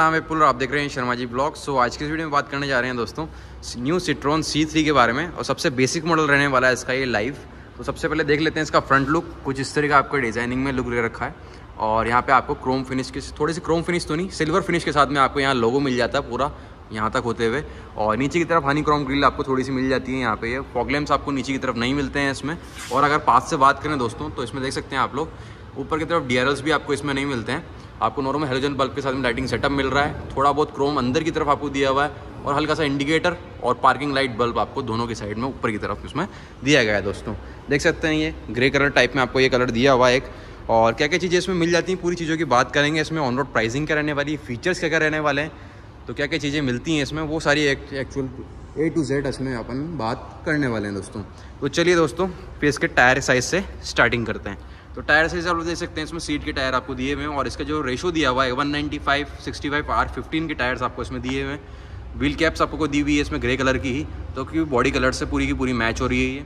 नाम है पुल और आप देख रहे हैं शर्मा जी ब्लॉग सो आज की वीडियो में बात करने जा रहे हैं दोस्तों न्यू सिट्रॉन सी थ्री के बारे में और सबसे बेसिक मॉडल रहने वाला है इसका ये लाइव तो सबसे पहले देख लेते हैं इसका फ्रंट लुक कुछ इस तरह का आपको डिज़ाइनिंग में लुक ले रखा है और यहाँ पे आपको क्रोम फिनिश के थोड़ी सी क्रोम फिनिश तो नहीं सिल्वर फिनिश के साथ में आपको यहाँ लोगो मिल जाता है पूरा यहाँ तक होते हुए और नीचे की तरफ हनी क्रोम ग्रिल आपको थोड़ी सी मिल जाती है यहाँ पे ये फॉगलेम्स आपको नीचे की तरफ नहीं मिलते हैं इसमें और अगर पास से बात करें दोस्तों तो इसमें देख सकते हैं आप लोग ऊपर की तरफ डी भी आपको इसमें नहीं मिलते हैं आपको नॉर्मल हेलोजन बल्ब के साथ में लाइटिंग सेटअप मिल रहा है थोड़ा बहुत क्रोम अंदर की तरफ आपको दिया हुआ है और हल्का सा इंडिकेटर और पार्किंग लाइट बल्ब आपको दोनों के साइड में ऊपर की तरफ उसमें दिया गया है दोस्तों देख सकते हैं ये ग्रे कलर टाइप में आपको ये कलर दिया हुआ है एक और क्या क्या चीज़ें इसमें मिल जाती हैं पूरी चीज़ों की बात करेंगे इसमें ऑन रोड प्राइसिंग क्या रहने वाली फीचर्स क्या क्या रहने वाले हैं तो क्या क्या चीज़ें मिलती हैं इसमें वो सारी एक्चुअल ए टू जेड इसमें अपन बात करने वाले हैं दोस्तों तो चलिए दोस्तों फिर इसके टायर साइज़ से स्टार्टिंग करते हैं तो टायर साइज आप देख सकते हैं इसमें सीट के टायर आपको दिए हुए हैं और इसका जो रेशो दिया हुआ है one ninety five sixty five R fifteen के टायर्स आपको इसमें दिए हुए हैं व्हील कैप्स आपको दी हुई है इसमें ग्रे कलर की ही तो क्योंकि बॉडी कलर से पूरी की पूरी मैच हो रही है ये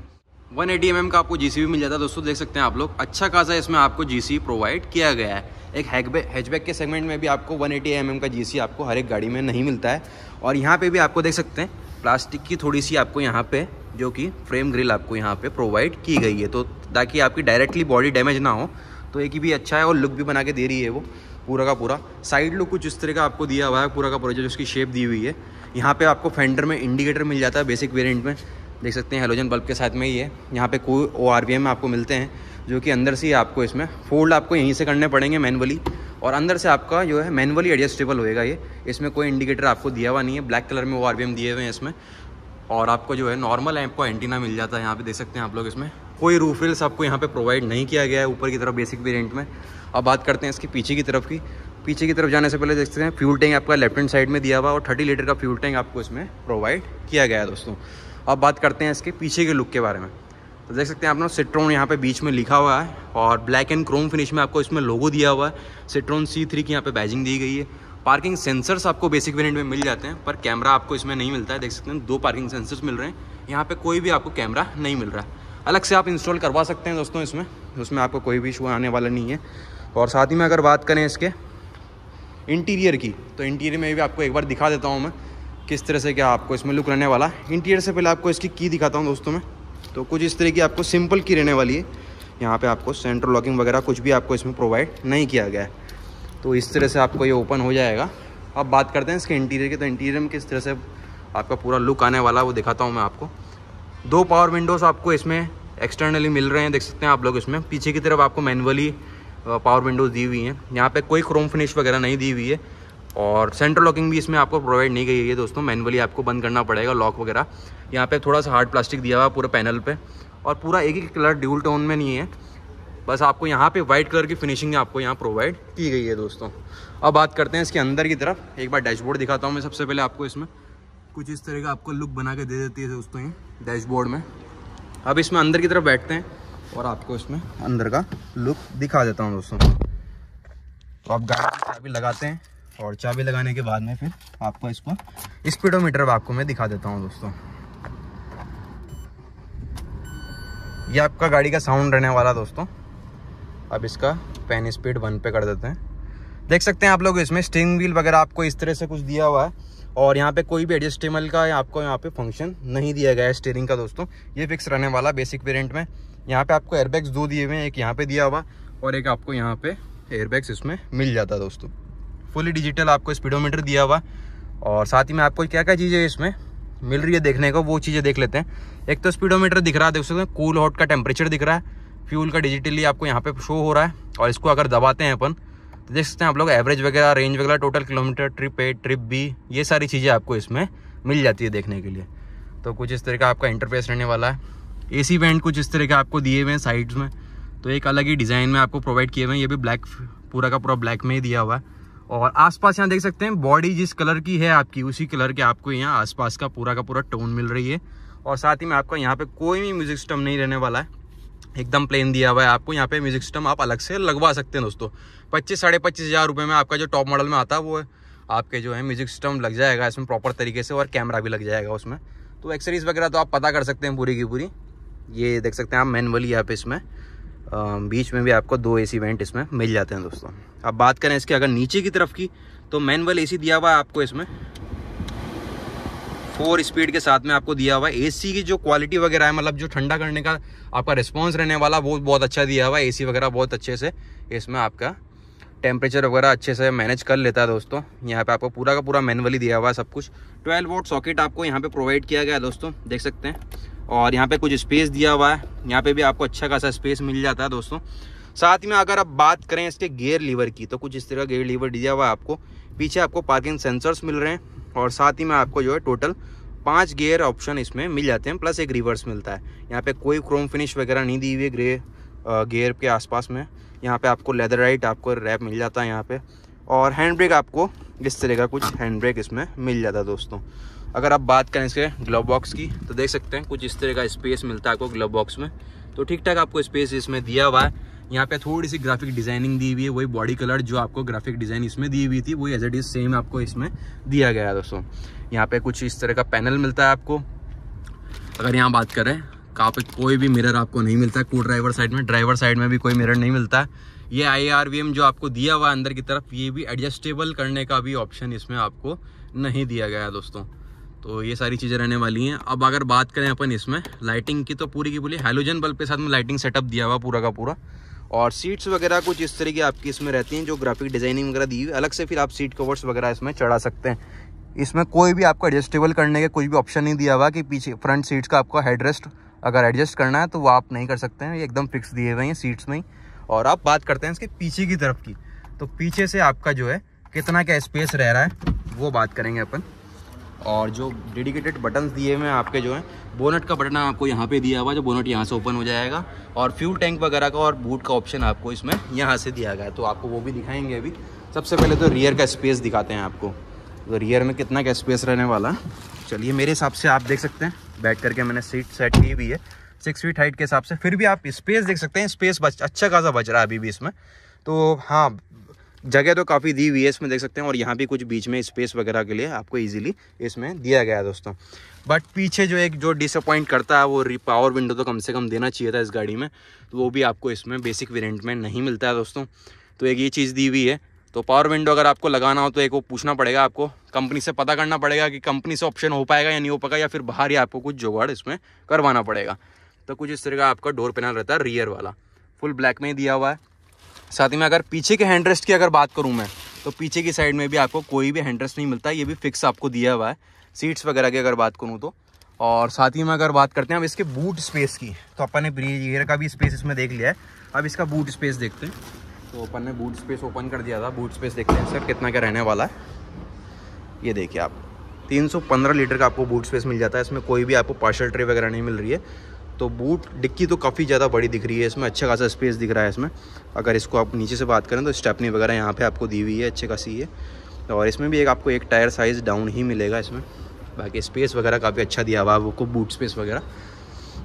वन एटी एम का आपको जी मिल जाता है दोस्तों देख सकते हैं आप लोग अच्छा खासा इसमें आपको जी प्रोवाइड किया गया है एक हैचबैक के सेगमेंट में भी आपको 180 एटी mm का जी आपको हर एक गाड़ी में नहीं मिलता है और यहाँ पे भी आपको देख सकते हैं प्लास्टिक की थोड़ी सी आपको यहाँ पे जो कि फ्रेम ग्रिल आपको यहाँ पे प्रोवाइड की गई है तो ताकि आपकी डायरेक्टली बॉडी डैमेज ना हो तो एक ही भी अच्छा है और लुक भी बना के दे रही है वो पूरा का पूरा साइड लुक कुछ इस तरह का आपको दिया हुआ है पूरा का पूरा जो उसकी शेप दी हुई है यहाँ पे आपको फेंडर में इंडिकेटर मिल जाता है बेसिक वेरियंट में देख सकते हैं हेलोजन बल्ब के साथ में ही है यहाँ पे कोई ओ आपको मिलते हैं जो कि अंदर से ही आपको इसमें फोल्ड आपको यहीं से करने पड़ेंगे मैनुअली और अंदर से आपका जो है मैनुअली एडजस्टेबल होएगा ये इसमें कोई इंडिकेटर आपको दिया हुआ नहीं है ब्लैक कलर में वो आर दिए हुए हैं इसमें और आपको जो है नॉर्मल को एंटीना मिल जाता है यहाँ पे देख सकते हैं आप लोग इसमें कोई रूफ रिल्स आपको यहाँ पे प्रोवाइड नहीं किया गया है ऊपर की तरफ बेसिक वेरिएंट में अब बात करते हैं इसकी पीछे की तरफ की पीछे की तरफ जाने से पहले देख सकते हैं फ्यूल टैंक आपका लेफ्ट हैंड साइड में दिया हुआ और थर्टी लीटर का फ्यूल टैंक आपको इसमें प्रोवाइड किया गया है दोस्तों अब बात करते हैं इसके पीछे के लुक के बारे में तो देख सकते हैं आप ना सिट्रोन यहाँ पे बीच में लिखा हुआ है और ब्लैक एंड क्रोम फिनिश में आपको इसमें लोगो दिया हुआ है सिट्रोन सी थ्री की यहाँ पे बैजिंग दी गई है पार्किंग सेंसर्स आपको बेसिक वेरिएंट में मिल जाते हैं पर कैमरा आपको इसमें नहीं मिलता है देख सकते हैं दो पार्किंग सेंसर्स मिल रहे हैं यहाँ पर कोई भी आपको कैमरा नहीं मिल रहा है अलग से आप इंस्टॉल करवा सकते हैं दोस्तों इसमें उसमें आपको कोई भी इशू आने वाला नहीं है और साथ ही में अगर बात करें इसके इंटीरियर की तो इंटीरियर में भी आपको एक बार दिखा देता हूँ मैं किस तरह से क्या आपको इसमें लुक रहने वाला इंटीरियर से पहले आपको इसकी की दिखाता हूँ दोस्तों मैं तो कुछ इस तरह की आपको सिंपल की रहने वाली है यहाँ पे आपको सेंटर लॉकिंग वगैरह कुछ भी आपको इसमें प्रोवाइड नहीं किया गया है तो इस तरह से आपको ये ओपन हो जाएगा अब बात करते हैं इसके इंटीरियर की तो इंटीरियर में किस तरह से आपका पूरा लुक आने वाला है वो दिखाता हूँ मैं आपको दो पावर विंडोज़ आपको इसमें एक्सटर्नली मिल रहे हैं देख सकते हैं आप लोग इसमें पीछे की तरफ आपको मैनुअली पावर विंडोज़ दी हुई हैं यहाँ पर कोई क्रोम फिनिश वगैरह नहीं दी हुई है और सेंट्रल लॉकिंग भी इसमें आपको प्रोवाइड नहीं की गई है दोस्तों मैनुअली आपको बंद करना पड़ेगा लॉक वगैरह यहाँ पे थोड़ा सा हार्ड प्लास्टिक दिया हुआ पूरे पैनल पे और पूरा एक ही कलर ड्यूल टोन में नहीं है बस आपको यहाँ पे वाइट कलर की फिनिशिंग आपको यहाँ प्रोवाइड की गई है दोस्तों अब बात करते हैं इसके अंदर की तरफ एक बार डैशबोर्ड दिखाता हूँ मैं सबसे पहले आपको इसमें कुछ इस तरह का आपको लुक बना के दे देती है दोस्तों ये डैशबोर्ड में अब इसमें अंदर की तरफ बैठते हैं और आपको इसमें अंदर का लुक दिखा देता हूँ दोस्तों तो आप गाड़ी चाबी लगाते हैं और चाबी लगाने के बाद में फिर आपको इसको स्पीडोमीटर आपको मैं दिखा देता हूँ दोस्तों ये आपका गाड़ी का साउंड रहने वाला दोस्तों अब इसका पेन स्पीड वन पे कर देते हैं देख सकते हैं आप लोग इसमें स्टिंग व्हील वगैरह आपको इस तरह से कुछ दिया हुआ है और यहाँ पे कोई भी एडजस्टेबल का आपको यहाँ पे फंक्शन नहीं दिया गया है स्टीयरिंग का दोस्तों ये फिक्स रहने वाला बेसिक वेरियंट में यहाँ पे आपको एयरबैग्स दो दिए हुए हैं एक यहाँ पे दिया हुआ और एक आपको यहाँ पे एयरबैग्स इसमें मिल जाता है दोस्तों फुली डिजिटल आपको स्पीडोमीटर दिया हुआ और साथ ही में आपको क्या क्या चीज़ें इसमें मिल रही है देखने को वो चीज़ें देख लेते हैं एक तो स्पीडोमीटर दिख रहा है देख सकते हैं कूल हॉट का टेम्परेचर दिख रहा है फ्यूल का डिजिटली आपको यहाँ पे शो हो रहा है और इसको अगर दबाते हैं अपन तो देख सकते हैं आप लोग एवरेज वगैरह रेंज वगैरह total kilometre trip A trip B ये सारी चीज़ें आपको इसमें मिल जाती है देखने के लिए तो कुछ इस तरह का आपका इंटरफेस रहने वाला है ए सी कुछ इस तरह के आपको दिए हुए हैं साइड्स में तो एक अलग ही डिज़ाइन में आपको प्रोवाइड किए हुए हैं ये भी ब्लैक पूरा का पूरा ब्लैक में ही दिया हुआ है और आसपास यहाँ देख सकते हैं बॉडी जिस कलर की है आपकी उसी कलर के आपको यहाँ आसपास का पूरा का पूरा टोन मिल रही है और साथ ही में आपका यहाँ पे कोई भी म्यूज़िक सिस्टम नहीं रहने वाला है एकदम प्लेन दिया हुआ है आपको यहाँ पे म्यूज़िक सिस्टम आप अलग से लगवा सकते हैं दोस्तों पच्चीस साढ़े पच्चीस हज़ार रुपये में आपका जो टॉप मॉडल में आता है वो आपके जो है म्यूज़िक सिस्टम लग जाएगा इसमें प्रॉपर तरीके से और कैमरा भी लग जाएगा उसमें तो एक्सरीज वगैरह तो आप पता कर सकते हैं पूरी की पूरी ये देख सकते हैं आप मैनुअली यहाँ पे इसमें बीच में भी आपको दो एसी वेंट इसमें मिल जाते हैं दोस्तों अब बात करें इसके अगर नीचे की तरफ की तो मैनुअल एसी दिया हुआ है आपको इसमें फोर स्पीड के साथ में आपको दिया हुआ है एसी की जो क्वालिटी वगैरह है मतलब जो ठंडा करने का आपका रिस्पॉन्स रहने वाला वो बहुत अच्छा दिया हुआ है एसी वगैरह बहुत अच्छे से इसमें आपका टेम्परेचर वगैरह अच्छे से मैनेज कर लेता है दोस्तों यहाँ पे आपको पूरा का पूरा मैनुअली दिया हुआ है सब कुछ 12 वोट सॉकेट आपको यहाँ पे प्रोवाइड किया गया है दोस्तों देख सकते हैं और यहाँ पे कुछ स्पेस दिया हुआ है यहाँ पे भी आपको अच्छा खासा स्पेस मिल जाता है दोस्तों साथ में अगर आप बात करें इसके गेयर लीवर की तो कुछ इस तरह का गेयर लीवर दिया हुआ है आपको पीछे आपको पार्किंग सेंसर्स मिल रहे हैं और साथ ही में आपको जो है टोटल पाँच गेयर ऑप्शन इसमें मिल जाते हैं प्लस एक रिवर्स मिलता है यहाँ पर कोई क्रोम फिनिश वगैरह नहीं दी हुई है ग्रे गेयर के आसपास में यहाँ पर आपको लेदर राइट आपको रैप मिल जाता है यहाँ पर और हैंड ब्रेक आपको इस तरह का कुछ हैंड ब्रेक इसमें मिल जाता है दोस्तों अगर आप बात करें इसके ग्लव बॉक्स की तो देख सकते हैं कुछ इस तरह का स्पेस मिलता है आपको ग्लव बॉक्स में तो ठीक ठाक आपको स्पेस इसमें दिया हुआ है यहाँ पे थोड़ी सी ग्राफिक डिजाइनिंग दी हुई है वही बॉडी कलर जो आपको ग्राफिक डिजाइन इसमें दी हुई थी वही एज एट इज सेम आपको इसमें दिया गया है दोस्तों यहाँ पे कुछ इस तरह का पैनल मिलता है आपको अगर यहाँ बात करें कहाँ तो पे कोई भी मिरर आपको नहीं मिलता है को ड्राइवर साइड में ड्राइवर साइड में भी कोई मिरर नहीं मिलता है ये आई जो आपको दिया हुआ है अंदर की तरफ ये भी एडजस्टेबल करने का भी ऑप्शन इसमें आपको नहीं दिया गया है दोस्तों तो ये सारी चीज़ें रहने वाली हैं अब अगर बात करें अपन इसमें लाइटिंग की तो पूरी की पूरी हेलोजन बल्ब के साथ में लाइटिंग सेटअप दिया हुआ पूरा का पूरा और सीट्स वगैरह कुछ इस तरीके आपकी इसमें रहती हैं जो ग्राफिक डिज़ाइनिंग वगैरह दी हुई अलग से फिर आप सीट कवर्स वगैरह इसमें चढ़ा सकते हैं इसमें कोई भी आपको एडजस्टेबल करने का कोई भी ऑप्शन नहीं दिया हुआ कि पीछे फ्रंट सीट्स का आपको हेडरेस्ट अगर एडजस्ट करना है तो वो आप नहीं कर सकते हैं ये एकदम फिक्स दिए हुए हैं सीट्स में ही और आप बात करते हैं इसके पीछे की तरफ की तो पीछे से आपका जो है कितना क्या स्पेस रह रहा है वो बात करेंगे अपन और जो डेडिकेटेड बटन दिए हुए हैं आपके जो हैं बोनट का बटन आपको यहाँ पे दिया हुआ जो बोनट यहाँ से ओपन हो जाएगा और फ्यूल टैंक वगैरह का और बूट का ऑप्शन आपको इसमें यहाँ से दिया गया है तो आपको वो भी दिखाएंगे अभी सबसे पहले तो रियर का स्पेस दिखाते हैं आपको तो रियर में कितना का स्पेस रहने वाला चलिए मेरे हिसाब से आप देख सकते हैं बैठ करके मैंने सीट सेट की हुई है सिक्स फीट हाइट के हिसाब से फिर भी आप स्पेस देख सकते हैं स्पेस बच अच्छा खासा बच रहा है अभी भी इसमें तो हाँ जगह तो काफ़ी दी हुई है इसमें देख सकते हैं और यहाँ भी कुछ बीच में स्पेस वगैरह के लिए आपको इजीली इसमें दिया गया है दोस्तों बट पीछे जो एक जो डिसअपॉइंट करता है वो पावर विंडो तो कम से कम देना चाहिए था इस गाड़ी में तो वो भी आपको इसमें बेसिक वेरियंट में नहीं मिलता है दोस्तों तो एक ये चीज़ दी हुई है तो पावर विंडो अगर आपको लगाना हो तो एक वो पूछना पड़ेगा आपको कंपनी से पता करना पड़ेगा कि कंपनी से ऑप्शन हो पाएगा या नहीं हो पाएगा या फिर बाहर ही आपको कुछ जोगाड़ इसमें करवाना पड़ेगा तो कुछ इस तरह का आपका डोर पैनल रहता है रियर वाला फुल ब्लैक में ही दिया हुआ है साथ ही में अगर पीछे के हैंड रेस्ट की अगर बात करूँ मैं तो पीछे की साइड में भी आपको कोई भी हैंड रेस्ट नहीं मिलता ये भी फिक्स आपको दिया हुआ है सीट्स वगैरह की अगर बात करूँ तो और साथ ही में अगर बात करते हैं अब इसके बूट स्पेस की तो अपन ने ब्रीजर का भी स्पेस इसमें देख लिया है अब इसका बूट स्पेस देखते हैं तो अपन ने बूट स्पेस ओपन कर दिया था बूट स्पेस देखते हैं सर कितना क्या रहने वाला है ये देखिए आप 315 लीटर का आपको बूट स्पेस मिल जाता है इसमें कोई भी आपको पार्शल ट्रे वगैरह नहीं मिल रही है तो बूट डिक्की तो काफ़ी ज़्यादा बड़ी दिख रही है इसमें अच्छा खासा स्पेस दिख रहा है इसमें अगर इसको आप नीचे से बात करें तो स्टेपनी वगैरह यहाँ पे आपको दी हुई है अच्छे खासी है और इसमें भी एक आपको एक टायर साइज़ डाउन ही मिलेगा इसमें बाकी स्पेस वगैरह काफ़ी अच्छा दिया हुआ है आपको बूट स्पेस वगैरह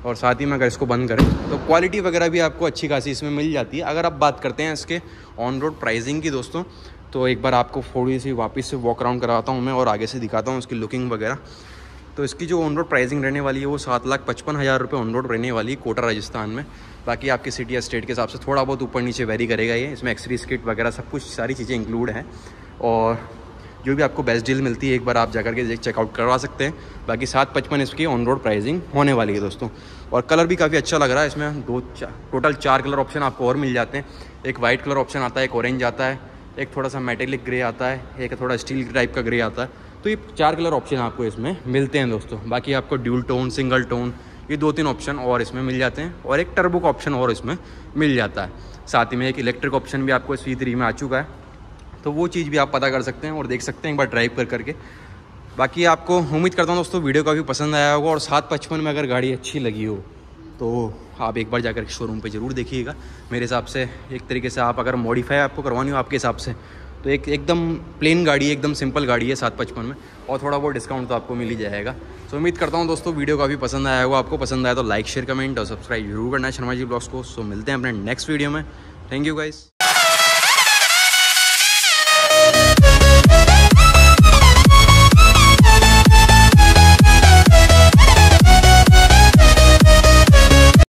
और साथ ही में अगर इसको बंद करें तो क्वालिटी वगैरह भी आपको अच्छी खासी इसमें मिल जाती है अगर आप बात करते हैं इसके ऑन रोड प्राइसिंग की दोस्तों तो एक बार आपको थोड़ी सी वापस से वॉक अराउंड कराता हूँ मैं और आगे से दिखाता हूँ उसकी लुकिंग वगैरह तो इसकी जो ऑन रोड प्राइसिंग रहने वाली है वो सात लाख पचपन हज़ार रुपये ऑन रोड रहने वाली कोटा राजस्थान में बाकी आपके सिटी या स्टेट के हिसाब से थोड़ा बहुत ऊपर नीचे वेरी करेगा ये इसमें एक्सरी स्किट वगैरह सब कुछ सारी चीज़ें इंक्लूड हैं और जो भी आपको बेस्ट डील मिलती है एक बार आप जाकर के चेकआउट करवा सकते हैं बाकी सात पचपन इसकी ऑन रोड प्राइसिंग होने वाली है दोस्तों और कलर भी काफ़ी अच्छा लग रहा है इसमें दो चार टोटल चार कलर ऑप्शन आपको और मिल जाते हैं एक वाइट कलर ऑप्शन आता है एक ऑरेंज आता है एक थोड़ा सा मेटेलिक ग्रे आता है एक थोड़ा स्टील टाइप का ग्रे आता है तो ये चार कलर ऑप्शन आपको इसमें मिलते हैं दोस्तों बाकी आपको ड्यूल टोन सिंगल टोन ये दो तीन ऑप्शन और इसमें मिल जाते हैं और एक टर्बो का ऑप्शन और इसमें मिल जाता है साथ ही में एक इलेक्ट्रिक ऑप्शन भी आपको सी थ्री में आ चुका है तो वो चीज़ भी आप पता कर सकते हैं और देख सकते हैं एक बार ड्राइव कर करके बाकी आपको उम्मीद करता हूँ दोस्तों वीडियो काफ़ी पसंद आया होगा और सात पचपन में अगर गाड़ी अच्छी लगी हो तो आप एक बार जाकर शोरूम पे ज़रूर देखिएगा मेरे हिसाब से एक तरीके से आप अगर मॉडिफाई आपको करवानी हो आपके हिसाब से तो एक एकदम प्लेन गाड़ी है एकदम सिंपल गाड़ी है सात पचपन में और थोड़ा बहुत डिस्काउंट तो आपको मिल ही जाएगा सो उम्मीद करता हूँ दोस्तों वीडियो काफ़ी पसंद आया होगा आपको पसंद आया तो लाइक शेयर कमेंट और सब्सक्राइब जरूर करना है शर्मा जी ब्लॉग्स को सो मिलते हैं अपने नेक्स्ट वीडियो में थैंक यू गाइस